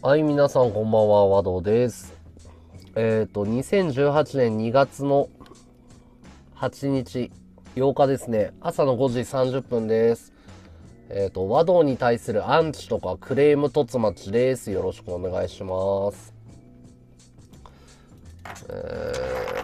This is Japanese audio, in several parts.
はい、皆さんこんばんは、和道です。えっ、ー、と、2018年2月の8日、8日ですね、朝の5時30分です。えっ、ー、と、和道に対するアンチとかクレーム突待です。よろしくお願いします。えー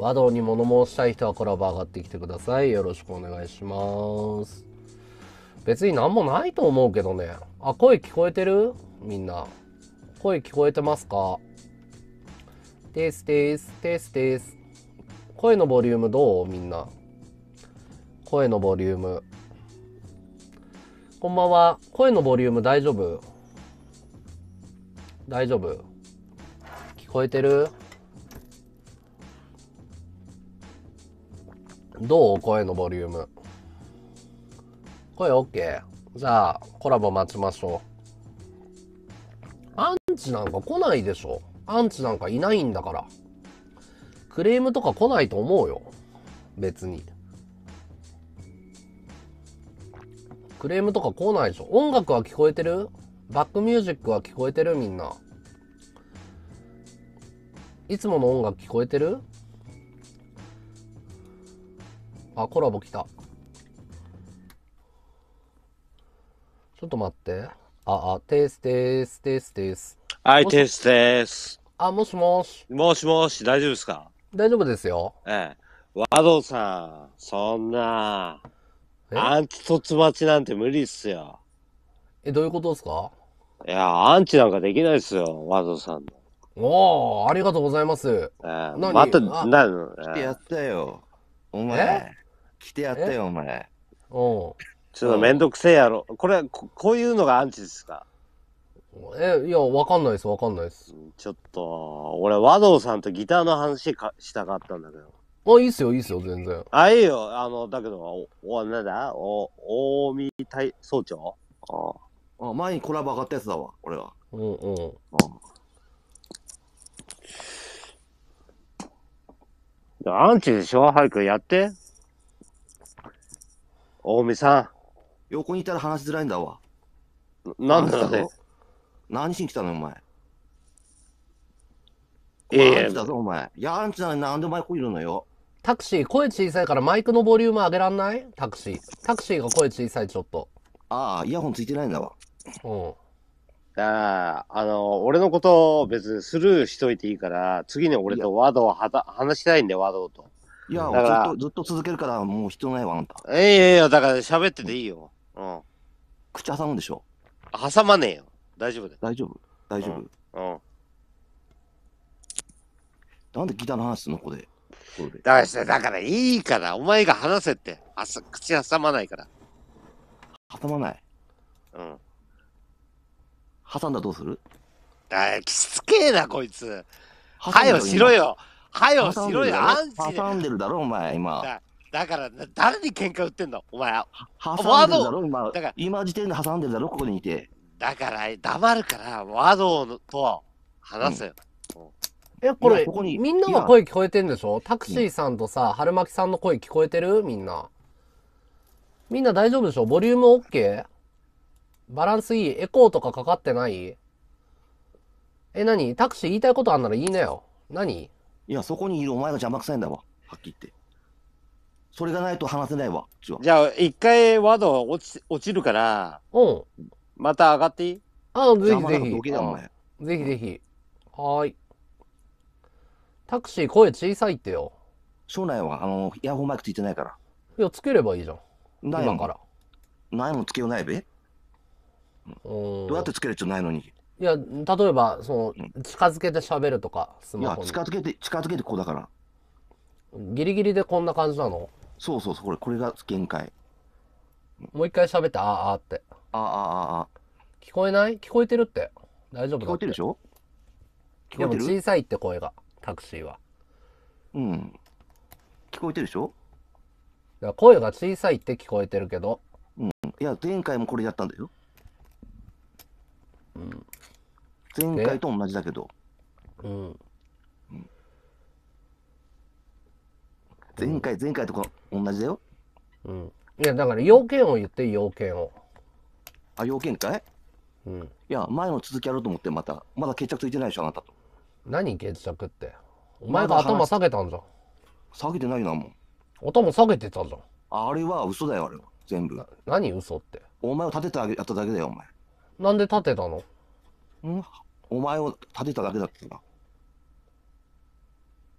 和道に物申したい人はコラボ上がってきてください。よろしくお願いします。別に何もないと思うけどね。あ、声聞こえてるみんな。声聞こえてますかですです、ですです。声のボリュームどうみんな。声のボリューム。こんばんは。声のボリューム大丈夫大丈夫聞こえてるどう声のボリューム。声 OK。じゃあ、コラボ待ちましょう。アンチなんか来ないでしょ。アンチなんかいないんだから。クレームとか来ないと思うよ。別に。クレームとか来ないでしょ。音楽は聞こえてるバックミュージックは聞こえてるみんな。いつもの音楽聞こえてるあ、コラボ来た。ちょっと待って。あ、あ、テーステーステーステース。はい、テーステース。あ、もしもし。もしもし、大丈夫ですか大丈夫ですよ。ええ。和道さん、そんな、アンチ突待ちなんて無理っすよ。え、どういうことですかいや、アンチなんかできないっすよ、和道さんおおありがとうございます。ええ、また、な、来てやったよ。お前。来てやったよ、お前。おちょっとめんどくせえやろ。これこ、こういうのがアンチですかえ、いや、わかんないです、わかんないです。ちょっと、俺、和道さんとギターの話かしたかったんだけど。あ、いいっすよ、いいっすよ、全然。あ、いいよ。あの、だけど、お、おなんだお、大見隊総長ああ、前にコラボ上がったやつだわ、俺は。うんうん。あアンチでしょ早くやって。大見さ横にいたら話しづらいんだわ。ん、なんだろ何しに来たのお前。いややヤンだぞ、お前。ヤンチなのになでお前こいるのよ。タクシー、声小さいからマイクのボリューム上げらんないタクシー。タクシーが声小さい、ちょっと。ああ、イヤホンついてないんだわ。うん。ああ、あの、俺のこと別にスルーしといていいから、次に俺とワードをはた話したいんで、ワードと。いや、だからずっとずっと続けるから、もう必要ないわ、あんた。いやいやだから喋ってていいよ。うん。口挟むんでしょ。挟まねえよ。大丈夫だよ。大丈夫大丈夫、うん。なんでギターの話すのここで。だからだからいいから、お前が話せって。あさ口挟まないから。挟まない。うん。挟んだらどうするだ、きつけえな、こいつ。はよしろよ。はよ白いアンチ挟んでるだろ、お前、今。だだから誰に喧嘩売ってんのお前。挟んでるだろ、今。だから今時点で挟んでるだろ、ここにいて。だから、黙るから、ードと話せよ。うんこれ、ここみんなの声聞こえてんでしょタクシーさんとさ、春巻さんの声聞こえてるみんな。みんな大丈夫でしょボリューム OK? バランスいいエコーとかかかってないえ、なにタクシー言いたいことあんならいいなよ。なにいや、そこにいるお前が邪魔くさいんだわ。はっきり言って。それがないと話せないわ、じゃあ、一回ワード落ち落ちるから、うん。また上がっていいあ、ぜひぜひ。ぜひぜひ。はーい。タクシー声小さいってよ。将来は、あの、イヤホンマイクついてないから。いや、つければいいじゃん。ないもん。から。ないもんつけようないべ。うん。どうやってつけるっちゃないのに。いや、例えば、その、近づけて喋るとか、スいマやホに。近づけて近づけてこうだからギリギリでこんな感じなのそうそうそうこれこれが限界もう一回喋って、ああ、ああって。あああああ聞こえない聞こえてるって。大丈夫だ聞こえてるでしょ聞こえてでも小さいって声が、タクシーは。うん聞こえてるでしょだから声が小さいって聞こえてるけど、いや前回もこれやったんだよ前回と同じだけど。うん。前回、前回とか同じだよ。うん。いや、だから要件を言って、要件を。あ、要件かいうん。いや、前の続きやろうと思って、また。まだ決着ついてないでしょ、あなたと。何決着って。お前が頭下げたんじゃん。下げてないな、もう。頭下げてたじゃん。あれは嘘だよ、あれは。全部。何嘘って。お前を立ててあげやっただけだよ、お前。なんで立てたのんお前を立てただけだったな。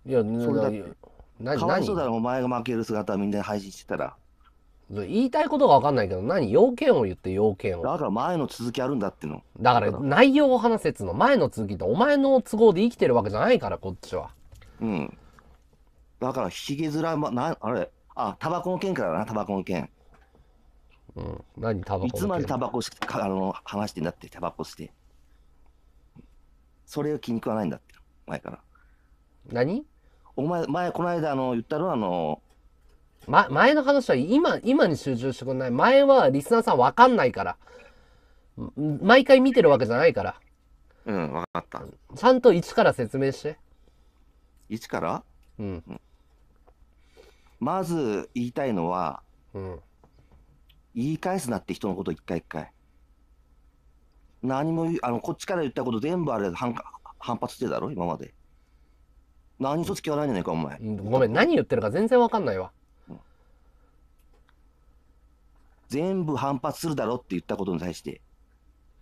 いや、それだけ。何かわいそうだろ、お前が負ける姿みんなに配信してたら。言いたいことが分かんないけど、何要件を言って要件を。だから前の続きあるんだっての。だから内容を話せっつの、前の続きってお前の都合で生きてるわけじゃないから、こっちは。うん。だから、ひげ面、ま、な、あれ、あ、タバコの件からな、タバコの件。うん。何、タバコの件いつまでタバコし、あの、話してんだって、タバコして。それを気に食わないんだって、前から。何お前、前、この間、あの、言ったろ、あの、ま、前の話は今、今に集中してくんない。前はリスナーさんわかんないから。毎回見てるわけじゃないから。うん、わかった。ちゃんと一から説明して。一からうん。まず言いたいのは、うん、言い返すなって人のこと一回一回。何もあの、こっちから言ったこと全部あれ反反発してたろ、今まで。何一つ聞かないじゃないか、お前。ごめん、何言ってるか全然わかんないわ。全部反発するだろって言ったことに対して。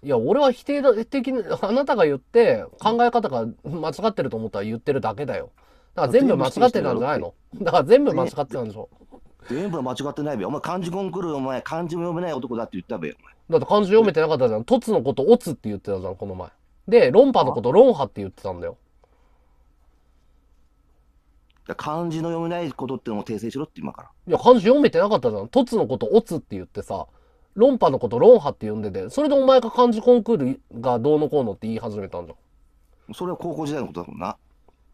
いや、俺は否定的に、あなたが言って、考え方が間違ってると思ったら言ってるだけだよ。だから全部間違ってたんじゃないのだから全部間違ってたんでしょ。全部間違ってないべ。お前漢字コンクール、お前漢字も読めない男だって言ったべよ、お前。だって漢字読めてなかったじゃん。凸のことオツって言ってたじゃん、この前。で、論破のこと論破って言ってたんだよ。だ漢字の読めないことっていうのも訂正しろって今から。いや、漢字読めてなかったじゃん。凸のことオツって言ってさ、論破のこと論破って呼んでて、それでお前が漢字コンクールがどうのこうのって言い始めたんじゃん。それは高校時代のことだもんな。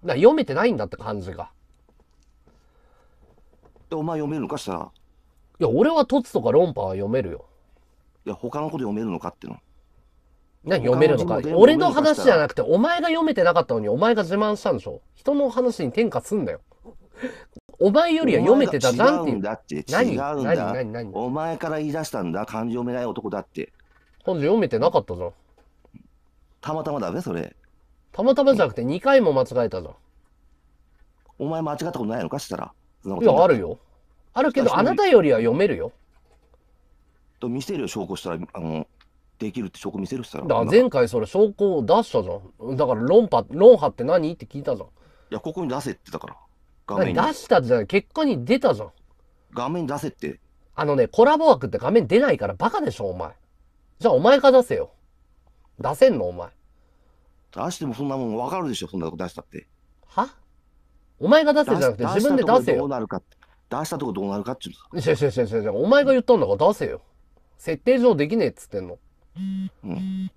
だ読めてないんだって漢字が。で、お前読めるのかしたら。いや、俺は凸とか論破は読めるよ。いや、他のこと読めるのかっての。何読めるのか。俺の話じゃなくて、お前が読めてなかったのに、お前が自慢したんでしょ人の話に転嫁すんだよ。お前よりは読めてたじゃんってい違うんだ。何何お前から言い出したんだ。漢字読めない男だって。本字読めてなかったぞ。たまたまだべ、それ。たまたまじゃなくて2回も間違えたぞ。お前間違ったことないのかしたら。いや、あるよ。あるけど、あなたよりは読めるよ。と見せる証拠したら、あの、できるって証拠見せるしたら。だ前回それ証拠を出したじゃん。だから論破、論破って何って聞いたじゃん。いや、ここに出せってだから。画面に。出したじゃない。結果に出たじゃん。画面に出せって。あのね、コラボ枠って画面出ないからバカでしょ、お前。じゃあお前が出せよ。出せんの、お前。出してもそんなもんわかるでしょ、そんなこと出したって。はお前が出せじゃなくて自分で出せよ。どうなるか出したとこどうなるかっていう。いやいやいやいや、お前が言ったんだから出せよ。設定上できねえっつってんの。うん。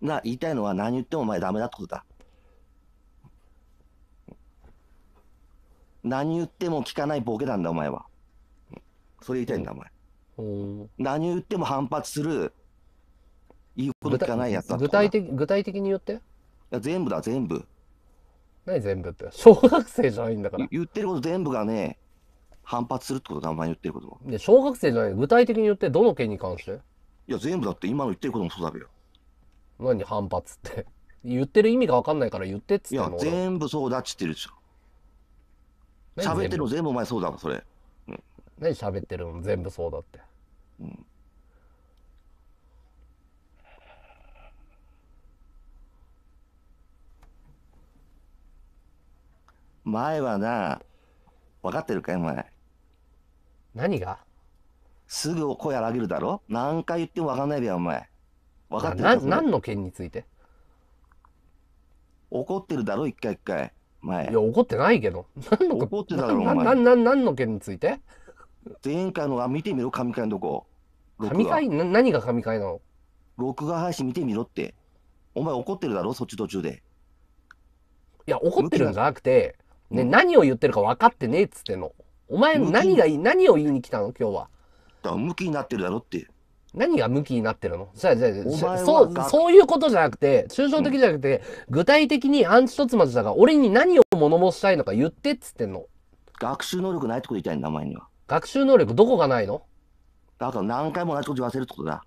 な言いたいのは何言ってもお前ダメだってことだ。何言っても聞かないボケなんだお前は。それ言いたいんだお前。何言っても反発する言うこと聞かないやつだった具体的具体的に言っていや全部だ全部何全部って 小学生じゃないんだから言ってること全部がね反発するってことだお前言ってることで小学生じゃない具体的に言ってどの件に関していや全部だって今の言ってることもそうだべよ何反発って 言ってる意味が分かんないから言ってっつっていや全部そうだっちってるでしょ喋ってるの全部お前そうだわそれ何喋ってるの全部そうだって、うん、前はな、分かってるかいお前。何がすぐ声荒げるだろ何回言っても分かんないべや、お前。分かってるか何の件について怒ってるだろ一回一回。前。いや、怒ってないけど。何の怒ってただろ、お前。何、何、の件について前回の、あ、見てみろ、神会のとこ。神会な何が神会なの録画配信見てみろって。お前怒ってるだろそっち途中で。いや、怒ってるんじゃなくて、ね、何を言ってるか分かってねえっつってんの。お前何がいい、何を言いに来たの今日は。だから、向きになってるだろって。何が向きになってるのそうそういうことじゃなくて、抽象的じゃなくて、うん、具体的にアンチとつまジだから、俺に何を物申したいのか言ってっつってんの。学習能力ないってこと言いたいんだ、前には。学習能力どこがないのだから何回も同じこと言わせるってことだ。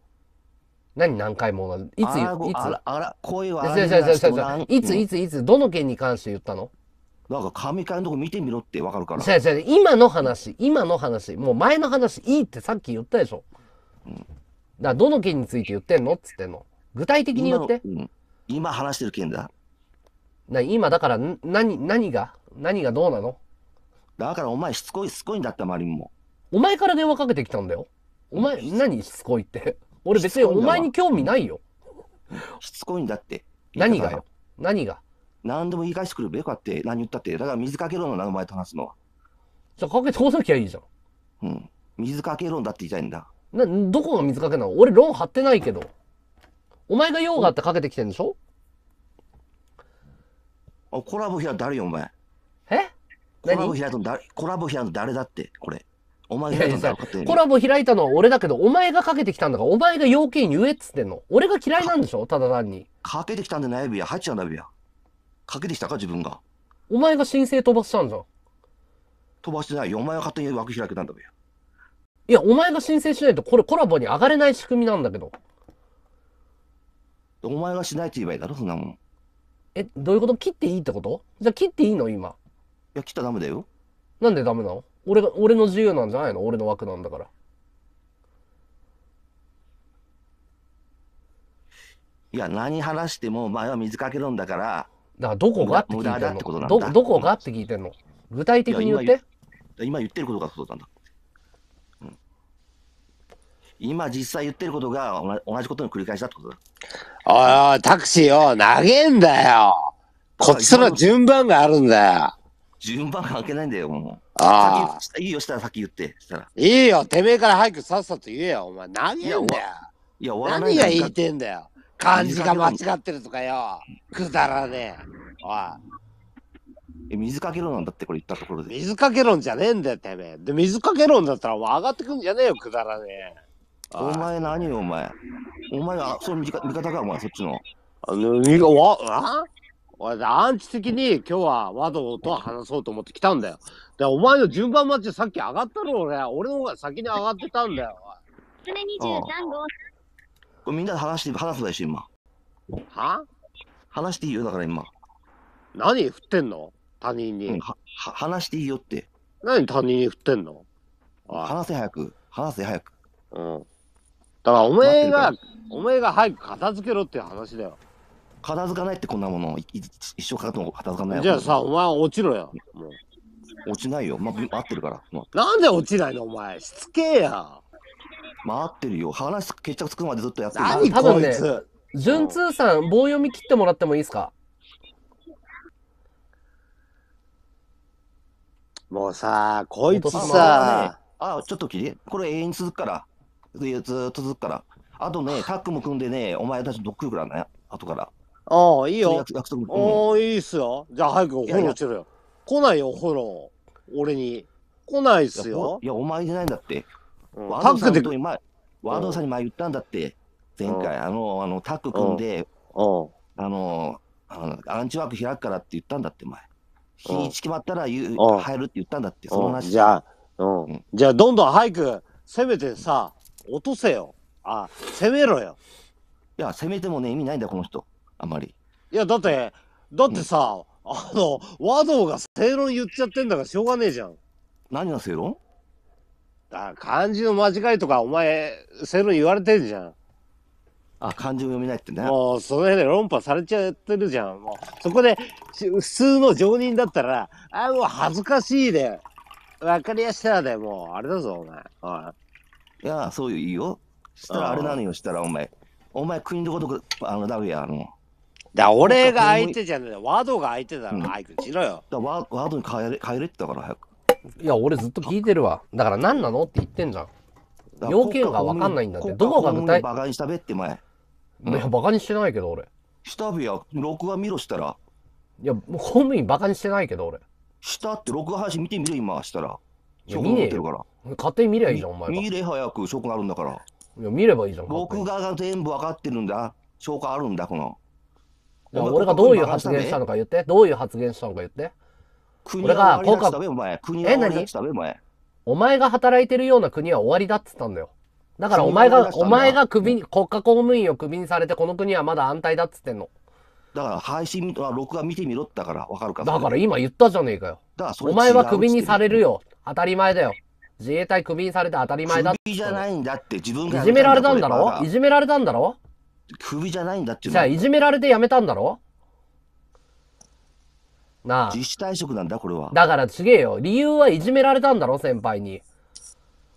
何何回もいついつあら、声はあら、いついついつ、どの件に関して言ったのなんか神回のとこ見てみろってわかるから。そうそう今の話、今の話、もう前の話いいってさっき言ったでしょ。うん、だからどの件について言ってんのっつってんの。具体的に言って。今うん、今話してる件だ。な今だから何、何が何がどうなのだからお前しつこいしつこいんだったマリンも。お前から電話かけてきたんだよ。お前、何しつこいって。俺別にお前に興味ないよ。しつこいんだって。何がよ。何が何でも言い返してくるべよかって、何言ったって。だから水かけろの名前と話すのは。じゃあかけ通さなきゃいいじゃん。うん。水かけ論だって言いたいんだ。な、どこが水かけなの俺論張ってないけど。お前が用があってかけてきてんでしょあ、コラボ開いた誰よ、お前。えコラボ開いたの誰、コラボ開いたの誰だって、これ。お前開いたのコラボ開いたのは俺だけど、お前がかけてきたんだから、お前が要件言えっつってんの。俺が嫌いなんでしょただ単に。かけてきたんだよ、ないべや。入っちゃうんだよ。賭けでしたか自分が。お前が申請飛ばしたんじゃん。飛ばしてないよ。お前が勝手に枠開けたんだべいや、お前が申請しないとこれコラボに上がれない仕組みなんだけど。お前がしないと言えばいいだろ、そんなもん。え、どういうこと切っていいってことじゃあ切っていいの今。いや、切ったらダメだよ。なんでダメなの俺が、俺の自由なんじゃないの俺の枠なんだから。いや、何話してもお前は水かけるんだから、だからどこがって聞いてるのてどどこがって聞いてんの具体的に言って今言ってることがそうなんだ、うん、今実際言ってることが同じことの繰り返しだってことだおいおいタクシーを投げんだよこっちの順番があるんだよ順番関係ないんだよもうああいいよしたら先言ってしたらいいよてめえから早くさっさと言えよお前何うんだよいや終わらない何が言いてんだよ漢字が間違ってるとかよ。くだらねえ。おい。え、水かけ論だってこれ言ったところで。水かけ論じゃねえんだよ、てめえ。で、水かけ論だったらもう上がってくんじゃねえよ、くだらねえ。お前何よ、お前。お前は、そう、味方か、お前、そっちの。あの、みが、わ、あ俺、アンチ的に今日は和道とは話そうと思って来たんだよ。で、お前の順番待ちさっき上がったろ、俺。俺の方が先に上がってたんだよ。おい。これみんなで話して、話すでしょ、今。は話していいよ、だから今。何振ってんの他人に、うんは。話していいよって。何他人に振ってんの話せ早く。話せ早く。うん。だからおめえが、おめえが早く片付けろっていう話だよ。片付かないってこんなもの。一生片付かないじゃあさ、お前落ちろよ。もう落ちないよ。まあ、合ってるから。なんで落ちないのお前。しつけえや。回ってるよ。話決着つくまでずっとやってる。多分ね、順通さん、棒読み切ってもらってもいいですかもうさ、こいつさ、あ、ね、ちょっときり、これ永遠に続くから。ずっと続くから。あとね、タックも組んでね、お前たちどっくるからね、後から。ああ、いいよ。約束おお、いいっすよ。じゃあ早くお風呂しろよ。来ないよ、お風呂。俺に。来ないっすよ。いや、お前じゃないんだって。うん、ワードさんに前、ワードさんに前言ったんだって、前回、あの、あのタック組んで、あの、あのアンチワーク開くからって言ったんだって、前。日にち決まったらう入るって言ったんだって、その話。じゃあ、うん。じゃあ、どんどん早く、せめてさ、落とせよ。あ、攻めろよ。いや、攻めてもね、意味ないんだ、この人。あまり。いや、だって、だってさ、あの、ワドが正論言っちゃってんだからしょうがねえじゃん。何が正論あ、漢字の間違いとか、お前、セロに言われてるじゃん。あ、漢字を読めないってね。もう、その辺で論破されちゃってるじゃん。もう、そこで、普通の常人だったら、あ、もう恥ずかしいで、わかりやしたで、もう、あれだぞ、お前。おいいや、そういうよ。したらあれなのよ、したらお前。お前、国のことあの、ダメや、あの。だ俺が相手じゃねえワードが相手だろ、うん、しろよ。だワードに変えれ変えれってたから早く。いや、俺ずっと聞いてるわ。だから何なのって言ってんじゃん。要件がわかんないんだって。どこが具体バカにしたべって前。いや、バカにしてないけど、俺。したべや、録画見ろしたら。いや、もう公務員バカにしてないけど、俺。したって録画配信見てみる今、したら。職持ってるから。勝手に見りゃいいじゃん、お前見れ早く、証拠があるんだから。いや、見ればいいじゃん。録画が全部わかってるんだ。証拠あるんだ、この。俺がどういう発言したのか言って。どういう発言したのか言って。国は国家えわりお前。お前が働いてるような国は終わりだっつったんだよ。だからお前が、お前が首に、国家公務員を首にされて、この国はまだ安泰だっつってんの。だから配信、録画見てみろったから、わかるかだから今言ったじゃねえかよ。だからそれお前は首にされるよ。当たり前だよ。自衛隊首にされて当たり前だって。首じゃないんだって、自分が。いじめられたんだろいじめられたんだろ首じゃないんだって。じゃあ、いじめられてやめたんだろなあ。自主退職なんだ、これは。だからちげえよ。理由はいじめられたんだろ、先輩に。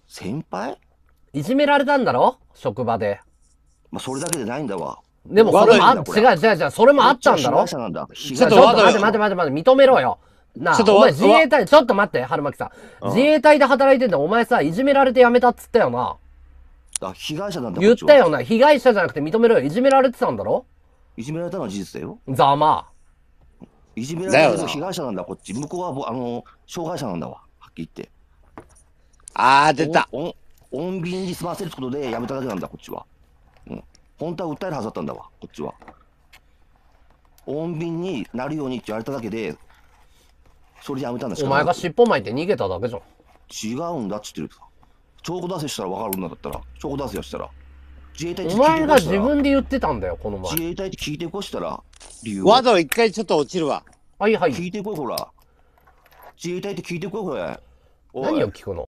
先輩いじめられたんだろ職場で。まあ、それだけでないんだわ。でも、それもあ、違う違う違う、それもあったんだろちょっと待って待って待って待って、認めろよ。なあ、お前自衛隊、ちょっと待って、春巻さん。自衛隊で働いてんだ、お前さ、いじめられて辞めたっつったよな。あ、被害者なんだ言ったよな。被害者じゃなくて認めろよ。いじめられてたんだろいじめられたのは事実だよ。ざまあ。いじめられる被害者なんだ、こっち。向こうはあの障害者なんだわ、はっきり言って。あー、出た。穏便に済ませることでやめただけなんだ、こっちは。うん、本当は訴えるはずだったんだわ、こっちは。穏便になるようにって言われただけで、それでやめたんだお前が尻尾巻いて逃げただけじゃん。違うんだっつってる。証拠出せしたら分かるんだったら、証拠出せやしたら。自衛隊お前が自分で言ってたんだよ、この前。自衛隊って聞いてこしたら、理由。ワード一回ちょっと落ちるわ。はいはい。聞いてこい、ほら。自衛隊って聞いてこい、これ。何を聞くの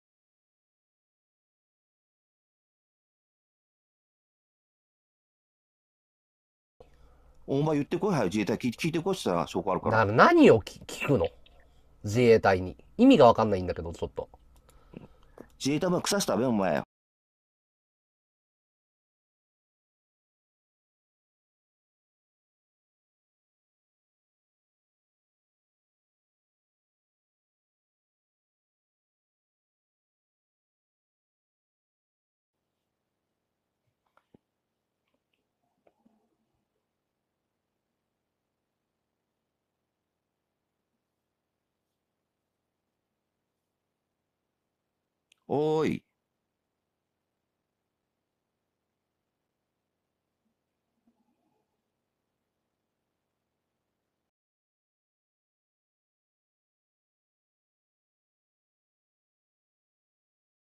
お前言ってこい、はい、自衛隊聞聞いてこしたら証拠あるから。から何を聞くの自衛隊に。意味がわかんないんだけど、ちょっと。自衛隊も草食べお前。hoy